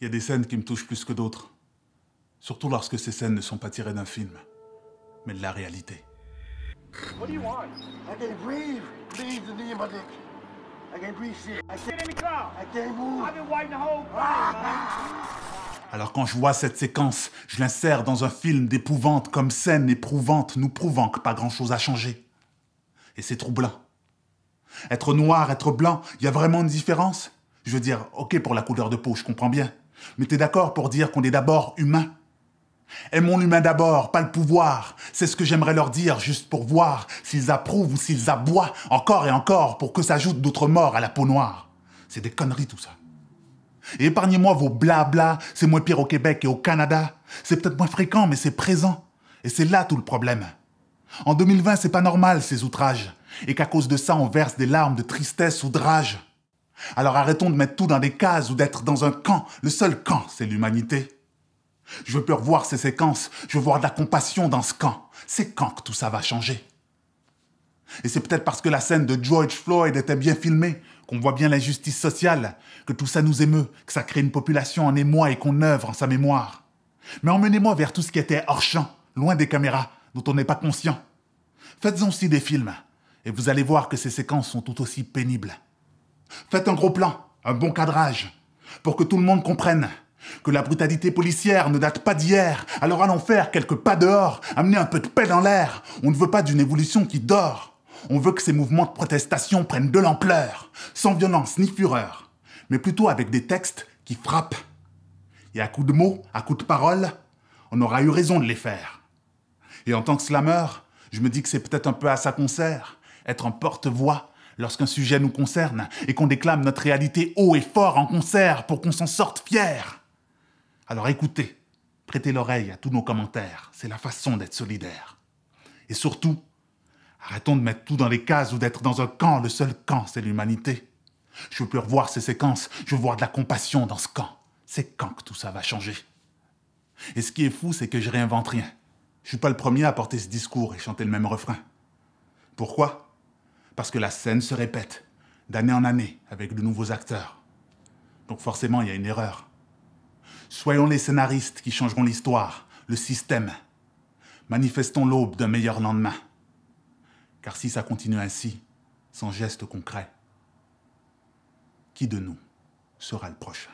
Il y a des scènes qui me touchent plus que d'autres. Surtout lorsque ces scènes ne sont pas tirées d'un film, mais de la réalité. Alors quand je vois cette séquence, je l'insère dans un film d'épouvante comme scène éprouvante, nous prouvant que pas grand-chose a changé. Et c'est troublant. Être noir, être blanc, il y a vraiment une différence Je veux dire, ok pour la couleur de peau, je comprends bien. Mais t'es d'accord pour dire qu'on est d'abord humain Aimons l'humain d'abord, pas le pouvoir. C'est ce que j'aimerais leur dire, juste pour voir s'ils approuvent ou s'ils aboient encore et encore pour que s'ajoutent d'autres morts à la peau noire. C'est des conneries tout ça. Et épargnez-moi vos blabla, c'est moins pire au Québec et au Canada. C'est peut-être moins fréquent, mais c'est présent. Et c'est là tout le problème. En 2020, c'est pas normal ces outrages. Et qu'à cause de ça, on verse des larmes de tristesse ou de rage. Alors arrêtons de mettre tout dans des cases ou d'être dans un camp. Le seul camp, c'est l'humanité. Je veux plus revoir ces séquences, je veux voir de la compassion dans ce camp. C'est quand que tout ça va changer. Et c'est peut-être parce que la scène de George Floyd était bien filmée, qu'on voit bien l'injustice sociale, que tout ça nous émeut, que ça crée une population en émoi et qu'on œuvre en sa mémoire. Mais emmenez-moi vers tout ce qui était hors champ, loin des caméras, dont on n'est pas conscient. Faites-en aussi des films, et vous allez voir que ces séquences sont tout aussi pénibles. Faites un gros plan, un bon cadrage, pour que tout le monde comprenne que la brutalité policière ne date pas d'hier. Alors allons faire quelques pas dehors, amener un peu de paix dans l'air. On ne veut pas d'une évolution qui dort. On veut que ces mouvements de protestation prennent de l'ampleur, sans violence ni fureur, mais plutôt avec des textes qui frappent. Et à coups de mots, à coups de paroles, on aura eu raison de les faire. Et en tant que slameur, je me dis que c'est peut-être un peu à sa concert, être en porte-voix Lorsqu'un sujet nous concerne et qu'on déclame notre réalité haut et fort en concert pour qu'on s'en sorte fier. Alors écoutez, prêtez l'oreille à tous nos commentaires, c'est la façon d'être solidaire. Et surtout, arrêtons de mettre tout dans les cases ou d'être dans un camp, le seul camp c'est l'humanité. Je veux plus revoir ces séquences, je veux voir de la compassion dans ce camp. C'est quand que tout ça va changer. Et ce qui est fou, c'est que je réinvente rien. Je suis pas le premier à porter ce discours et chanter le même refrain. Pourquoi parce que la scène se répète d'année en année avec de nouveaux acteurs. Donc forcément, il y a une erreur. Soyons les scénaristes qui changeront l'histoire, le système. Manifestons l'aube d'un meilleur lendemain. Car si ça continue ainsi, sans geste concret, qui de nous sera le prochain